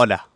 Hola.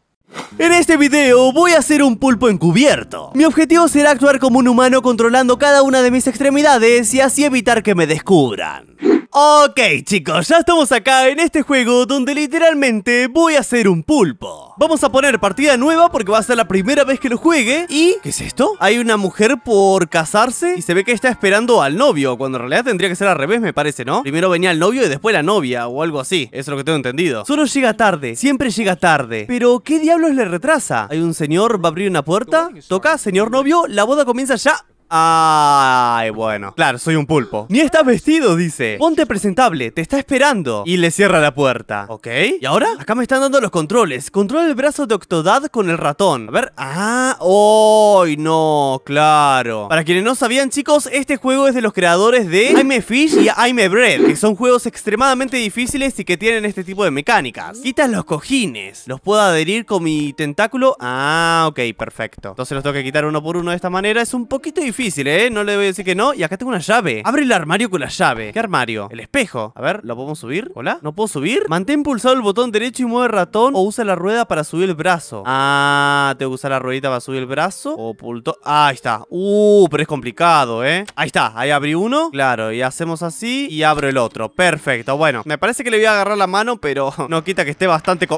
En este video voy a hacer un pulpo encubierto. Mi objetivo será actuar como un humano controlando cada una de mis extremidades y así evitar que me descubran. Ok chicos, ya estamos acá en este juego donde literalmente voy a hacer un pulpo Vamos a poner partida nueva porque va a ser la primera vez que lo juegue ¿Y qué es esto? Hay una mujer por casarse y se ve que está esperando al novio Cuando en realidad tendría que ser al revés me parece, ¿no? Primero venía el novio y después la novia o algo así Eso es lo que tengo entendido Solo llega tarde, siempre llega tarde Pero ¿qué diablos le retrasa? Hay un señor, va a abrir una puerta Toca, señor novio, la boda comienza ya Ay, bueno. Claro, soy un pulpo. Ni estás vestido, dice. Ponte presentable, te está esperando. Y le cierra la puerta. ¿Ok? ¿Y ahora? Acá me están dando los controles. Controla el brazo de Octodad con el ratón. A ver. Ah, hoy no! Claro. Para quienes no sabían, chicos, este juego es de los creadores de I'm Fish y I'm Bread, que son juegos extremadamente difíciles y que tienen este tipo de mecánicas. Quitas los cojines. Los puedo adherir con mi tentáculo. Ah, ok, perfecto. Entonces los tengo que quitar uno por uno de esta manera. Es un poquito difícil difícil, ¿eh? No le voy a decir que no. Y acá tengo una llave. Abre el armario con la llave. ¿Qué armario? El espejo. A ver, ¿lo podemos subir? ¿Hola? ¿No puedo subir? Mantén pulsado el botón derecho y mueve el ratón o usa la rueda para subir el brazo. Ah, tengo que usar la ruedita para subir el brazo. O pulto... Ah, ahí está. Uh, pero es complicado, ¿eh? Ahí está. Ahí abrí uno. Claro, y hacemos así y abro el otro. Perfecto. Bueno, me parece que le voy a agarrar la mano, pero no quita que esté bastante...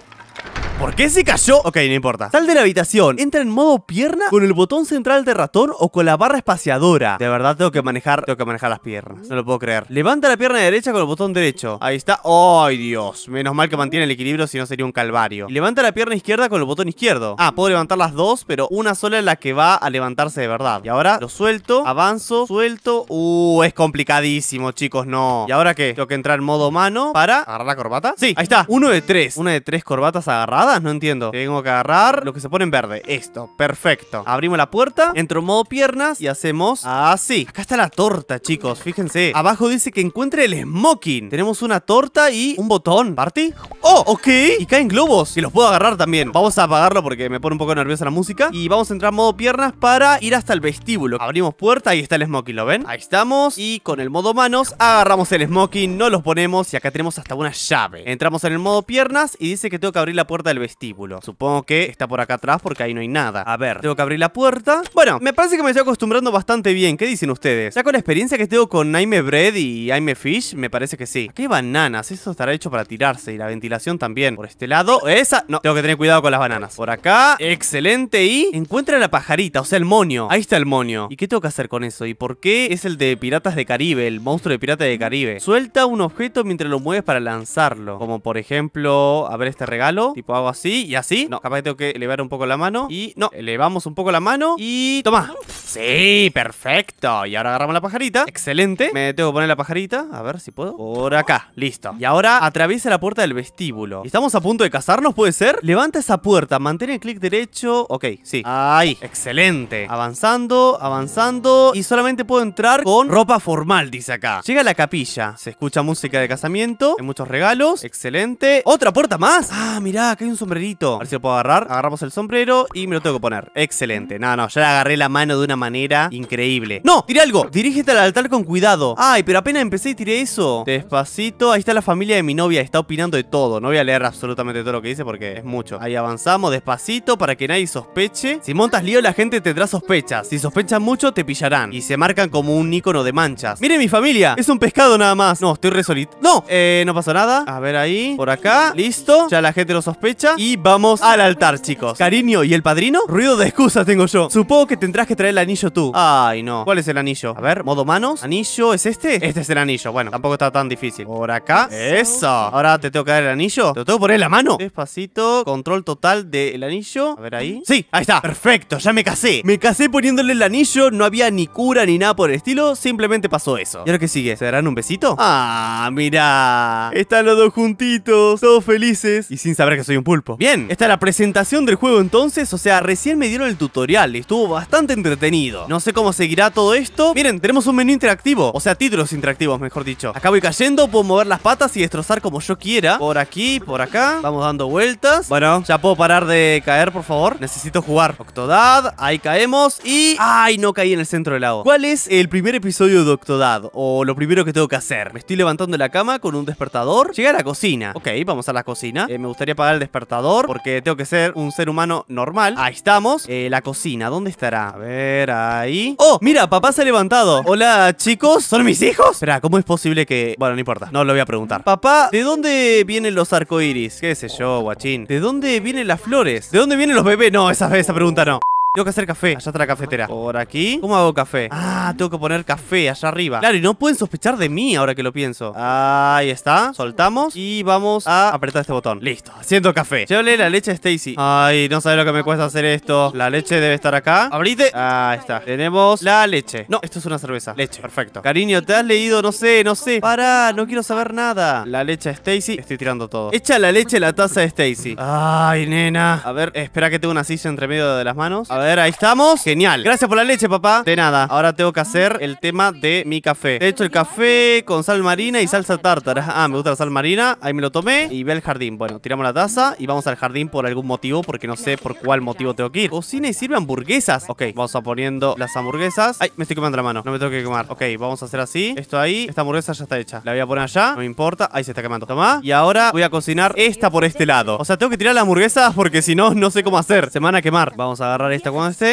¿Por qué se cayó? Ok, no importa. Sal de la habitación. Entra en modo pierna con el botón central de ratón o con la barra espaciadora. De verdad tengo que manejar, tengo que manejar las piernas. No lo puedo creer. Levanta la pierna derecha con el botón derecho. Ahí está. ¡Ay, Dios! Menos mal que mantiene el equilibrio, si no sería un calvario. levanta la pierna izquierda con el botón izquierdo. Ah, puedo levantar las dos, pero una sola es la que va a levantarse de verdad. Y ahora lo suelto, avanzo, suelto. Uh, es complicadísimo, chicos, no. ¿Y ahora qué? Tengo que entrar en modo mano para agarrar la corbata. Sí, ahí está. Uno de tres. Una de tres corbatas agarradas. No entiendo. Tengo que agarrar lo que se pone en verde. Esto, perfecto. Abrimos la puerta, entro en modo piernas y hacemos así. Acá está la torta, chicos. Fíjense. Abajo dice que encuentre el smoking. Tenemos una torta y un botón. ¿Party? ¡Oh, ok! Y caen globos. Y los puedo agarrar también. Vamos a apagarlo porque me pone un poco nerviosa la música. Y vamos a entrar en modo piernas para ir hasta el vestíbulo. Abrimos puerta, y está el smoking, ¿lo ven? Ahí estamos. Y con el modo manos agarramos el smoking, no los ponemos. Y acá tenemos hasta una llave. Entramos en el modo piernas y dice que tengo que abrir la puerta del vestíbulo. Supongo que está por acá atrás porque ahí no hay nada. A ver, tengo que abrir la puerta. Bueno, me parece que me estoy acostumbrando bastante bien. ¿Qué dicen ustedes? Ya con la experiencia que tengo con Aime Bread y Aime Fish, me parece que sí. ¿Qué bananas, eso estará hecho para tirarse y la ventilación también Por este lado, esa, no, tengo que tener cuidado con las bananas Por acá, excelente Y encuentra la pajarita, o sea, el monio Ahí está el monio, ¿y qué tengo que hacer con eso? ¿Y por qué es el de Piratas de Caribe? El monstruo de pirata de Caribe Suelta un objeto mientras lo mueves para lanzarlo Como por ejemplo, a ver este regalo Tipo hago así y así No, capaz que tengo que elevar un poco la mano Y no, elevamos un poco la mano Y... toma Sí, perfecto Y ahora agarramos la pajarita, excelente Me tengo que poner la pajarita, a ver si puedo Por acá, listo Y ahora atraviesa la puerta del vestido ¿Estamos a punto de casarnos, puede ser? Levanta esa puerta, mantén el clic derecho. Ok, sí. ¡Ay! excelente. Avanzando, avanzando. Y solamente puedo entrar con ropa formal, dice acá. Llega a la capilla. Se escucha música de casamiento. Hay muchos regalos. Excelente. ¿Otra puerta más? Ah, mirá, acá hay un sombrerito. A ver si lo puedo agarrar. Agarramos el sombrero y me lo tengo que poner. Excelente. No, no, ya le agarré la mano de una manera increíble. ¡No! Tiré algo. Dirígete al altar con cuidado. Ay, pero apenas empecé y tiré eso. Despacito. Ahí está la familia de mi novia. Está opinando de todo. No voy a leer absolutamente todo lo que dice porque es mucho. Ahí avanzamos despacito para que nadie sospeche. Si montas lío, la gente tendrá sospechas. Si sospechan mucho, te pillarán. Y se marcan como un icono de manchas. Miren mi familia, es un pescado nada más. No, estoy resolito. No, eh, no pasó nada. A ver ahí, por acá, listo. Ya la gente lo sospecha. Y vamos al altar, chicos. Cariño, ¿y el padrino? Ruido de excusa tengo yo. Supongo que tendrás que traer el anillo tú. Ay, no. ¿Cuál es el anillo? A ver, modo manos. ¿Anillo es este? Este es el anillo. Bueno, tampoco está tan difícil. Por acá. Eso. Ahora te tengo que dar el anillo lo tengo que poner en la mano? Despacito, control total del anillo. A ver ahí. Sí, ahí está. Perfecto, ya me casé. Me casé poniéndole el anillo, no había ni cura ni nada por el estilo, simplemente pasó eso. ¿Y ahora qué sigue? ¿Se darán un besito? Ah, mira. Están los dos juntitos, todos felices y sin saber que soy un pulpo. Bien, esta es la presentación del juego entonces, o sea, recién me dieron el tutorial, estuvo bastante entretenido. No sé cómo seguirá todo esto. Miren, tenemos un menú interactivo, o sea, títulos interactivos, mejor dicho. Acá voy cayendo, puedo mover las patas y destrozar como yo quiera. Por aquí, por acá. Vamos dando vueltas. Bueno, ya puedo parar de caer, por favor. Necesito jugar. Octodad, ahí caemos y... ¡Ay, no caí en el centro del lago! ¿Cuál es el primer episodio de Octodad? O lo primero que tengo que hacer. Me estoy levantando de la cama con un despertador. Llegar a la cocina. Ok, vamos a la cocina. Eh, me gustaría apagar el despertador porque tengo que ser un ser humano normal. Ahí estamos. Eh, la cocina, ¿dónde estará? A ver, ahí. ¡Oh! Mira, papá se ha levantado. Hola, chicos. ¿Son mis hijos? Espera, ¿cómo es posible que...? Bueno, no importa. No lo voy a preguntar. Papá, ¿de dónde viene los arcoíris, ¿Qué sé yo, guachín? ¿De dónde vienen las flores? ¿De dónde vienen los bebés? No, esa, esa pregunta no. Tengo que hacer café. Allá está la cafetera. Por aquí. ¿Cómo hago café? Ah, tengo que poner café allá arriba. Claro, y no pueden sospechar de mí ahora que lo pienso. Ahí está. Soltamos. Y vamos a apretar este botón. Listo. Haciendo café. Llévale la leche a Stacy. Ay, no sabe lo que me cuesta hacer esto. La leche debe estar acá. Abrite. Ahí está. Tenemos la leche. No, esto es una cerveza. Leche. Perfecto. Cariño, ¿te has leído? No sé, no sé. Para, no quiero saber nada. La leche a Stacy. Estoy tirando todo. Echa la leche en la taza de Stacy. Ay, nena. A ver, espera que tengo una silla entre medio de las manos. A ver ver, ahí estamos. Genial. Gracias por la leche, papá. De nada. Ahora tengo que hacer el tema de mi café. He hecho el café con sal marina y salsa tártara. Ah, me gusta la sal marina. Ahí me lo tomé. Y ve el jardín. Bueno, tiramos la taza y vamos al jardín por algún motivo, porque no sé por cuál motivo tengo que ir. Cocina y sirve hamburguesas. Ok, vamos a poniendo las hamburguesas. Ay, me estoy quemando la mano. No me tengo que quemar. Ok, vamos a hacer así. Esto ahí. Esta hamburguesa ya está hecha. La voy a poner allá. No me importa. Ahí se está quemando. Toma. Y ahora voy a cocinar esta por este lado. O sea, tengo que tirar las hamburguesas porque si no, no sé cómo hacer. Se van a quemar. Vamos a agarrar esta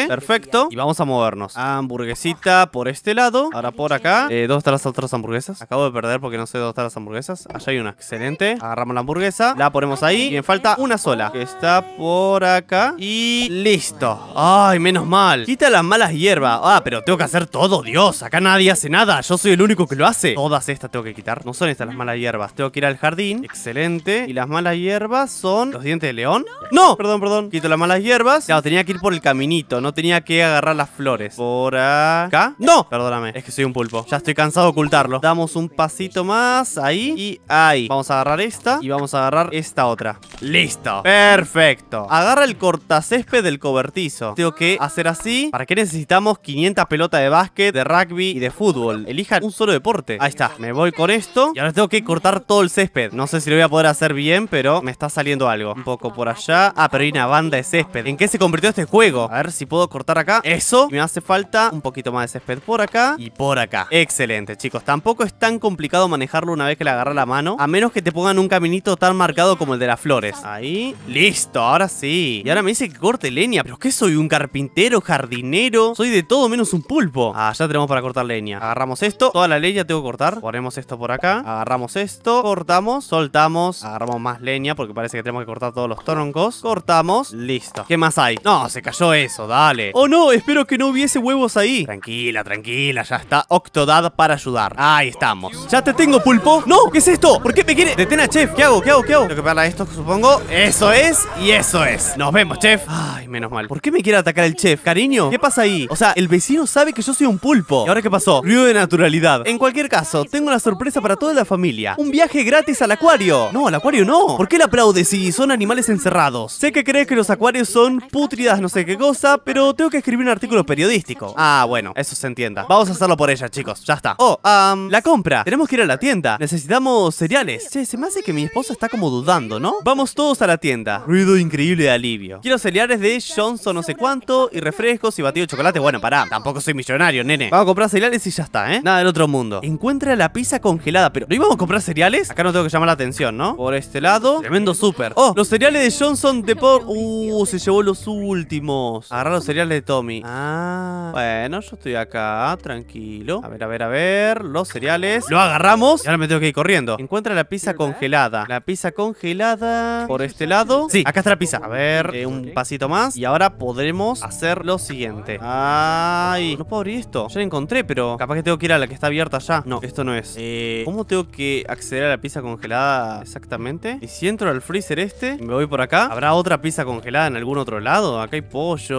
Perfecto. Y vamos a movernos. Hamburguesita por este lado. Ahora por acá. Eh, ¿Dónde están las otras hamburguesas? Acabo de perder porque no sé dónde están las hamburguesas. Allá hay una. Excelente. Agarramos la hamburguesa. La ponemos ahí. Y me falta una sola. Que está por acá. Y listo. Ay, menos mal. Quita las malas hierbas. Ah, pero tengo que hacer todo, Dios. Acá nadie hace nada. Yo soy el único que lo hace. Todas estas tengo que quitar. No son estas las malas hierbas. Tengo que ir al jardín. Excelente. Y las malas hierbas son los dientes de león. No, perdón, perdón. Quito las malas hierbas. Claro, tenía que ir por el camino no tenía que agarrar las flores. Por acá. ¡No! Perdóname. Es que soy un pulpo. Ya estoy cansado de ocultarlo. Damos un pasito más. Ahí y ahí. Vamos a agarrar esta y vamos a agarrar esta otra. ¡Listo! ¡Perfecto! Agarra el cortacésped del cobertizo. Tengo que hacer así. ¿Para qué necesitamos 500 pelotas de básquet, de rugby y de fútbol? Elijan un solo deporte. Ahí está. Me voy con esto. Y ahora tengo que cortar todo el césped. No sé si lo voy a poder hacer bien, pero me está saliendo algo. Un poco por allá. Ah, pero hay una banda de césped. ¿En qué se convirtió este juego? A ver si puedo cortar acá. Eso. me hace falta un poquito más de césped por acá y por acá. Excelente, chicos. Tampoco es tan complicado manejarlo una vez que le agarra la mano. A menos que te pongan un caminito tan marcado como el de las flores. Ahí. Listo, ahora sí. Y ahora me dice que corte leña. ¿Pero que soy? ¿Un carpintero? ¿Jardinero? Soy de todo menos un pulpo. Ah, ya tenemos para cortar leña. Agarramos esto. Toda la leña tengo que cortar. Ponemos esto por acá. Agarramos esto. Cortamos. Soltamos. Agarramos más leña porque parece que tenemos que cortar todos los troncos. Cortamos. Listo. ¿Qué más hay? No, se cayó esto eso, dale. Oh no, espero que no hubiese huevos ahí. Tranquila, tranquila, ya está Octodad para ayudar. Ahí estamos. Ya te tengo, pulpo. No, ¿qué es esto? ¿Por qué me quiere? Detén a Chef, ¿qué hago? ¿Qué hago? ¿Qué hago? Tengo que pegarle esto, supongo. Eso es y eso es. Nos vemos, Chef. Ay, menos mal. ¿Por qué me quiere atacar el Chef? Cariño, ¿qué pasa ahí? O sea, el vecino sabe que yo soy un pulpo. ¿Y ahora qué pasó? Río de naturalidad. En cualquier caso, tengo una sorpresa para toda la familia. Un viaje gratis al acuario. No, al acuario no. ¿Por qué le aplaude si son animales encerrados? Sé que crees que los acuarios son putridas no sé qué cosa pero tengo que escribir un artículo periodístico. Ah, bueno, eso se entienda. Vamos a hacerlo por ella, chicos. Ya está. Oh, la compra. Tenemos que ir a la tienda. Necesitamos cereales. Che, se me hace que mi esposa está como dudando, ¿no? Vamos todos a la tienda. Ruido increíble de alivio. Quiero cereales de Johnson no sé cuánto y refrescos y batido de chocolate. Bueno, pará. Tampoco soy millonario, nene. Vamos a comprar cereales y ya está, ¿eh? Nada del otro mundo. Encuentra la pizza congelada, pero ¿no íbamos a comprar cereales? Acá no tengo que llamar la atención, ¿no? Por este lado. Tremendo súper. Oh, los cereales de Johnson de por... Uh, se llevó los últimos. Agarrar los cereales de Tommy. Ah. Bueno, yo estoy acá, tranquilo. A ver, a ver, a ver. Los cereales. Lo agarramos. Y ahora me tengo que ir corriendo. Encuentra la pizza congelada. La pizza congelada por este lado. Sí, acá está la pizza. A ver, un pasito más. Y ahora podremos hacer lo siguiente. Ay, no puedo abrir esto. Ya la encontré, pero capaz que tengo que ir a la que está abierta ya. No, esto no es. Eh, ¿Cómo tengo que acceder a la pizza congelada exactamente? Y si entro al freezer este, me voy por acá. ¿Habrá otra pizza congelada en algún otro lado? Acá hay pollo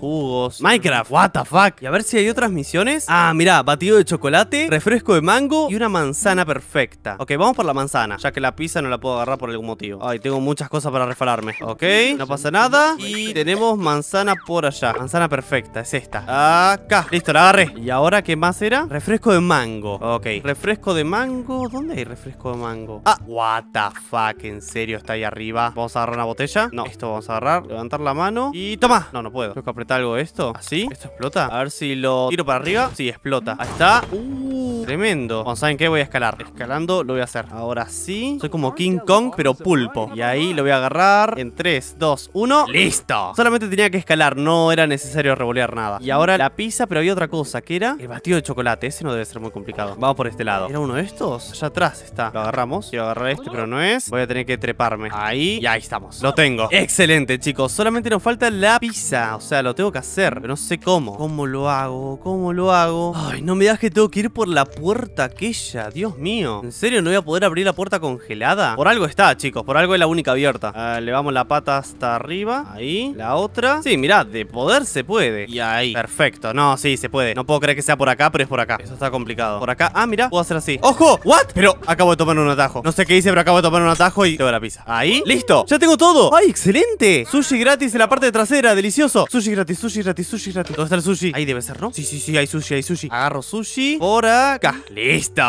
jugos. Minecraft, what the fuck. Y a ver si hay otras misiones. Ah, mirá, batido de chocolate, refresco de mango y una manzana perfecta. Ok, vamos por la manzana, ya que la pizza no la puedo agarrar por algún motivo. Ay, tengo muchas cosas para refalarme. Ok, no pasa nada. Y tenemos manzana por allá. Manzana perfecta, es esta. Acá. Listo, la agarré. ¿Y ahora qué más era? Refresco de mango. Ok, refresco de mango. ¿Dónde hay refresco de mango? Ah, what the fuck, en serio está ahí arriba. Vamos a agarrar una botella. No, esto vamos a agarrar, levantar la mano y toma. No, no puedo tengo que apretar algo esto. ¿Así? ¿Ah, ¿Esto explota? A ver si lo tiro para arriba. Sí, explota. Ahí está. Uh, tremendo. Bueno, ¿saben qué? Voy a escalar. Escalando lo voy a hacer. Ahora sí. Soy como King Kong, pero pulpo. Y ahí lo voy a agarrar. En 3, 2, 1. ¡Listo! Solamente tenía que escalar. No era necesario revolear nada. Y ahora la pizza, pero había otra cosa. que era? El batido de chocolate. Ese no debe ser muy complicado. Vamos por este lado. ¿Era uno de estos? Allá atrás está. Lo agarramos. Quiero agarrar este, pero no es. Voy a tener que treparme. Ahí. Y ahí estamos. Lo tengo. Excelente, chicos. Solamente nos falta la pizza o sea, lo tengo que hacer, pero no sé cómo. ¿Cómo lo hago? ¿Cómo lo hago? Ay, no me das que tengo que ir por la puerta aquella, Dios mío. ¿En serio no voy a poder abrir la puerta congelada? Por algo está, chicos, por algo es la única abierta. Ah, le vamos la pata hasta arriba, ahí, la otra. Sí, mira, de poder se puede. Y ahí, perfecto, no, sí, se puede. No puedo creer que sea por acá, pero es por acá. Eso está complicado. Por acá, ah, mira, puedo hacer así. ¡Ojo! ¿What? Pero acabo de tomar un atajo. No sé qué hice, pero acabo de tomar un atajo y... Tengo la pizza. Ahí, listo, ya tengo todo. ¡Ay, excelente! Sushi gratis en la parte trasera, delicioso. Sushi gratis, sushi gratis, sushi gratis ¿Dónde está el sushi? Ahí debe ser, ¿no? Sí, sí, sí, hay sushi, hay sushi Agarro sushi Por acá ¡Listo!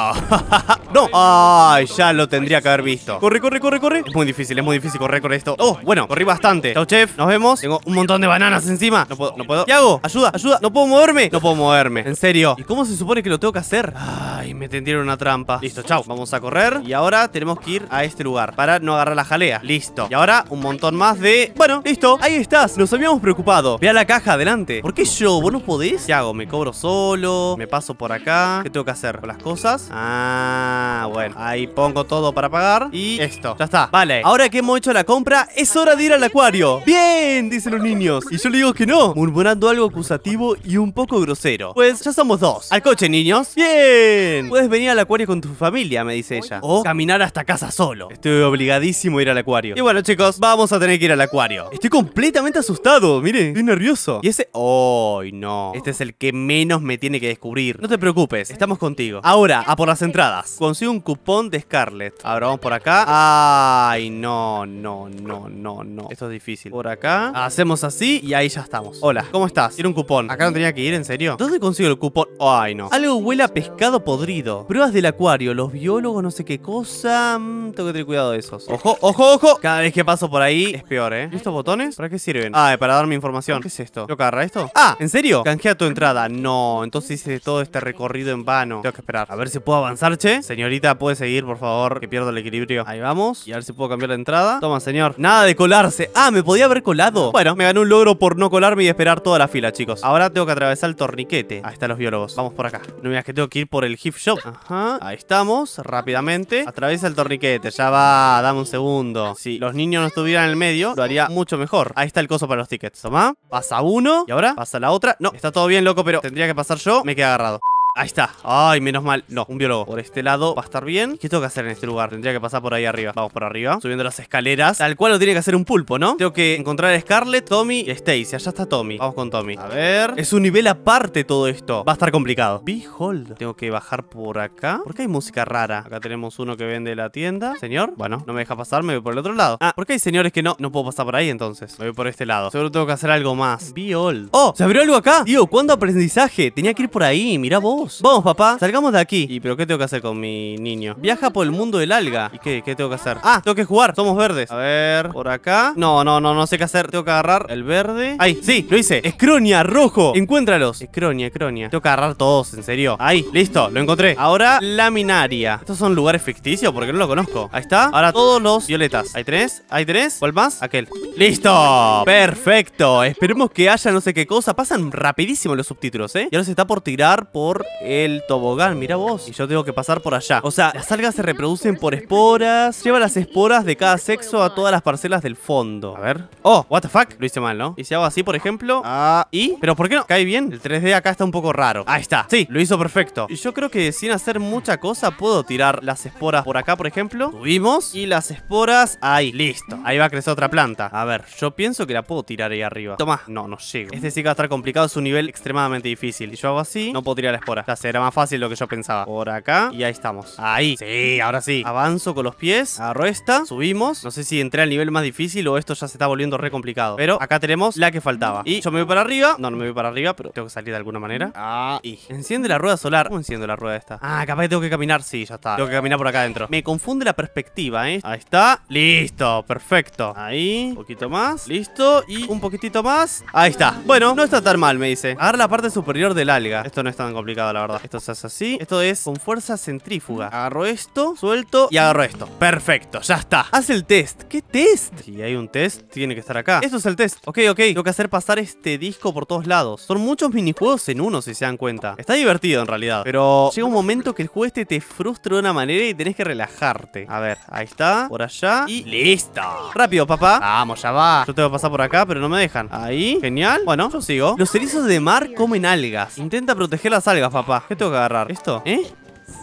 ¡No! ¡Ay! ya lo tendría que haber visto Corre, corre, corre, corre Es muy difícil, es muy difícil correr con esto ¡Oh! Bueno, corrí bastante Chao, chef Nos vemos Tengo un montón de bananas encima No puedo, no puedo ¿Qué hago? ¡Ayuda, ayuda! ¡No puedo moverme! No puedo moverme En serio ¿Y cómo se supone que lo tengo que hacer? Ay, me tendieron una trampa Listo, chao Vamos a correr Y ahora tenemos que ir a este lugar Para no agarrar la jalea Listo Y ahora un montón más de... Bueno, listo Ahí estás Nos habíamos preocupado Vea la caja, adelante ¿Por qué yo? ¿Vos no podés? ¿Qué hago? ¿Me cobro solo? ¿Me paso por acá? ¿Qué tengo que hacer? ¿Con las cosas? Ah, bueno Ahí pongo todo para pagar Y esto, ya está Vale, ahora que hemos hecho la compra Es hora de ir al acuario ¡Bien! Dicen los niños Y yo le digo que no Murmurando algo acusativo y un poco grosero Pues ya somos dos Al coche, niños ¡Bien! Puedes venir al acuario con tu familia, me dice ella O caminar hasta casa solo Estoy obligadísimo a ir al acuario Y bueno, chicos, vamos a tener que ir al acuario Estoy completamente asustado, miren Estoy nervioso. Y ese... ¡Ay, no! Este es el que menos me tiene que descubrir. No te preocupes, estamos contigo. Ahora, a por las entradas. Consigo un cupón de Scarlet. Ahora vamos por acá. ¡Ay, no, no, no, no, no! Esto es difícil. Por acá. Hacemos así y ahí ya estamos. Hola, ¿cómo estás? ¿Tiene un cupón. Acá no tenía que ir, ¿en serio? ¿Dónde consigo el cupón? ¡Ay, no! Algo huele a pescado podrido. Pruebas del acuario, los biólogos, no sé qué cosa. Mm, tengo que tener cuidado de esos. ¡Ojo, ojo, ojo! Cada vez que paso por ahí es peor, ¿eh? ¿Y estos botones? ¿Para qué sirven? Ah, para darme información ¿Qué es esto? ¿Lo agarra esto? ¡Ah! ¿En serio? Canjea tu entrada. No, entonces hice todo este recorrido en vano. Tengo que esperar. A ver si puedo avanzar, che. Señorita, puede seguir, por favor, que pierdo el equilibrio. Ahí vamos. Y a ver si puedo cambiar la entrada. Toma, señor. Nada de colarse. Ah, me podía haber colado. Bueno, me ganó un logro por no colarme y esperar toda la fila, chicos. Ahora tengo que atravesar el torniquete. Ahí están los biólogos. Vamos por acá. No digas que tengo que ir por el hip shop. Ajá. Ahí estamos. Rápidamente. Atraviesa el torniquete. Ya va. Dame un segundo. Si los niños no estuvieran en el medio, lo haría mucho mejor. Ahí está el coso para los tickets. Toma. Pasa uno. Y ahora pasa la otra. No, está todo bien, loco, pero tendría que pasar yo. Me queda agarrado. Ahí está. Ay, menos mal. No, un biólogo. Por este lado va a estar bien. ¿Qué tengo que hacer en este lugar? Tendría que pasar por ahí arriba. Vamos por arriba. Subiendo las escaleras. Tal cual lo tiene que hacer un pulpo, ¿no? Tengo que encontrar a Scarlett, Tommy y Stacy. Allá está Tommy. Vamos con Tommy. A ver. Es un nivel aparte todo esto. Va a estar complicado. Behold. Tengo que bajar por acá. ¿Por qué hay música rara? Acá tenemos uno que vende la tienda. Señor. Bueno, no me deja pasar. Me voy por el otro lado. Ah, ¿por qué hay señores que no? No puedo pasar por ahí entonces. Me voy por este lado. Seguro tengo que hacer algo más. Behold. ¡Oh! ¿Se abrió algo acá? Tío, ¿cuánto aprendizaje? Tenía que ir por ahí. Mira vos. Vamos, papá, salgamos de aquí. ¿Y pero qué tengo que hacer con mi niño? Viaja por el mundo del alga. ¿Y qué? ¿Qué tengo que hacer? Ah, tengo que jugar. Somos verdes. A ver, por acá. No, no, no, no sé qué hacer. Tengo que agarrar el verde. Ahí, sí, lo hice. Escronia, rojo. Encuéntralos. Escronia, escronia. Tengo que agarrar todos, en serio. Ahí, listo, lo encontré. Ahora, laminaria. Estos son lugares ficticios porque no lo conozco. Ahí está. Ahora todos los violetas. Hay tres, hay tres. ¿Cuál más? Aquel. ¡Listo! ¡Perfecto! Esperemos que haya no sé qué cosa. Pasan rapidísimo los subtítulos, ¿eh? Y ahora está por tirar por el tobogán, mira vos. Y yo tengo que pasar por allá. O sea, las algas se reproducen por esporas. Lleva las esporas de cada sexo a todas las parcelas del fondo. A ver. Oh, what the fuck. Lo hice mal, ¿no? Y si hago así, por ejemplo. Ah, ¿y? ¿Pero por qué no? ¿Cae bien? El 3D acá está un poco raro. Ahí está. Sí, lo hizo perfecto. Y yo creo que sin hacer mucha cosa puedo tirar las esporas por acá, por ejemplo. Subimos. Y las esporas ahí. Listo. Ahí va a crecer otra planta. A ver, yo pienso que la puedo tirar ahí arriba. Toma. No, no llego. Este sí que va a estar complicado. Es un nivel extremadamente difícil. Y yo hago así. No puedo tirar la espora. Ya será más fácil lo que yo pensaba. Por acá. Y ahí estamos. Ahí. Sí, ahora sí. Avanzo con los pies. Agarro esta. Subimos. No sé si entré al nivel más difícil o esto ya se está volviendo re complicado. Pero acá tenemos la que faltaba. Y yo me voy para arriba. No, no me voy para arriba, pero tengo que salir de alguna manera. Ah, Enciende la rueda solar. ¿Cómo enciendo la rueda esta? Ah, capaz que tengo que caminar. Sí, ya está. Tengo que caminar por acá adentro. Me confunde la perspectiva, ¿eh? Ahí está. Listo. Perfecto. Ahí. Un poquito más. Listo. Y un poquitito más. Ahí está. Bueno, no está tan mal, me dice. Agarra la parte superior del alga. Esto no es tan complicado la verdad. Esto se hace así. Esto es con fuerza centrífuga. Agarro esto, suelto y agarro esto. Perfecto, ya está. Haz el test. ¿Qué test? Si hay un test, tiene que estar acá. Esto es el test. Ok, ok. Tengo que hacer pasar este disco por todos lados. Son muchos minijuegos en uno, si se dan cuenta. Está divertido en realidad. Pero llega un momento que el juego este te frustra de una manera y tenés que relajarte. A ver, ahí está. Por allá. Y listo. Rápido, papá. Vamos, ya va. Yo tengo a pasar por acá, pero no me dejan. Ahí. Genial. Bueno, yo sigo. Los erizos de mar comen algas. Intenta proteger las algas, papá. ¿Qué tengo que agarrar? ¿Esto? ¿Eh?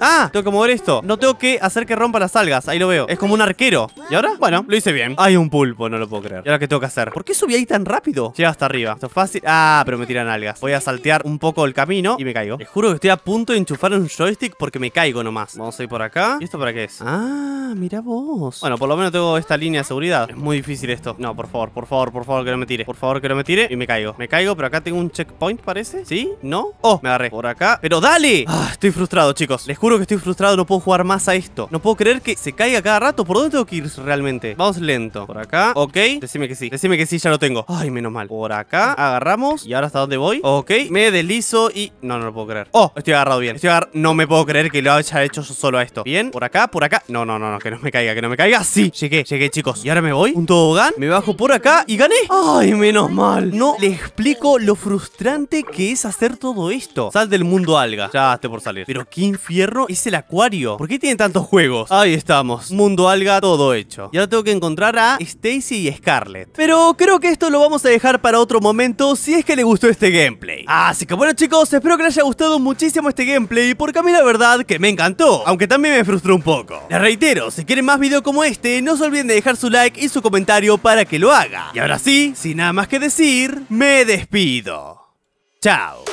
Ah, tengo que mover esto. No tengo que hacer que rompa las algas. Ahí lo veo. Es como un arquero. ¿Y ahora? Bueno, lo hice bien. Hay un pulpo, no lo puedo creer. ¿Y ahora qué tengo que hacer? ¿Por qué subí ahí tan rápido? Llega hasta arriba. Esto es fácil. Ah, pero me tiran algas. Voy a saltear un poco el camino y me caigo. Les juro que estoy a punto de enchufar un joystick porque me caigo nomás. Vamos a ir por acá. ¿Y esto para qué es? Ah, mira vos. Bueno, por lo menos tengo esta línea de seguridad. Es muy difícil esto. No, por favor, por favor, por favor, que no me tire. Por favor, que no me tire. Y me caigo. Me caigo, pero acá tengo un checkpoint, parece. ¿Sí? ¿No? Oh, me agarré. Por acá. Pero dale. Ah, estoy frustrado, chicos. Les juro juro que estoy frustrado, no puedo jugar más a esto. No puedo creer que se caiga cada rato. ¿Por dónde tengo que ir realmente? Vamos lento. Por acá, ok. Decime que sí, decime que sí, ya lo tengo. Ay, menos mal. Por acá, agarramos. ¿Y ahora hasta dónde voy? Ok, me deslizo y... No, no lo puedo creer. Oh, estoy agarrado bien. Estoy No me puedo creer que lo haya hecho solo a esto. Bien, por acá, por acá. No, no, no, que no me caiga, que no me caiga. Sí, llegué, llegué, chicos. Y ahora me voy. Un tobogán, me bajo por acá y gané. Ay, menos mal. No le explico lo frustrante que es hacer todo esto. Sal del mundo alga. Ya esté por salir. Pero qué infierno hice es el acuario. ¿Por qué tiene tantos juegos? Ahí estamos. Mundo alga, todo hecho. Y ahora tengo que encontrar a Stacy y Scarlett. Pero creo que esto lo vamos a dejar para otro momento si es que le gustó este gameplay. Así que bueno chicos, espero que les haya gustado muchísimo este gameplay porque a mí la verdad que me encantó. Aunque también me frustró un poco. Les reitero, si quieren más videos como este, no se olviden de dejar su like y su comentario para que lo haga. Y ahora sí, sin nada más que decir, me despido. Chao.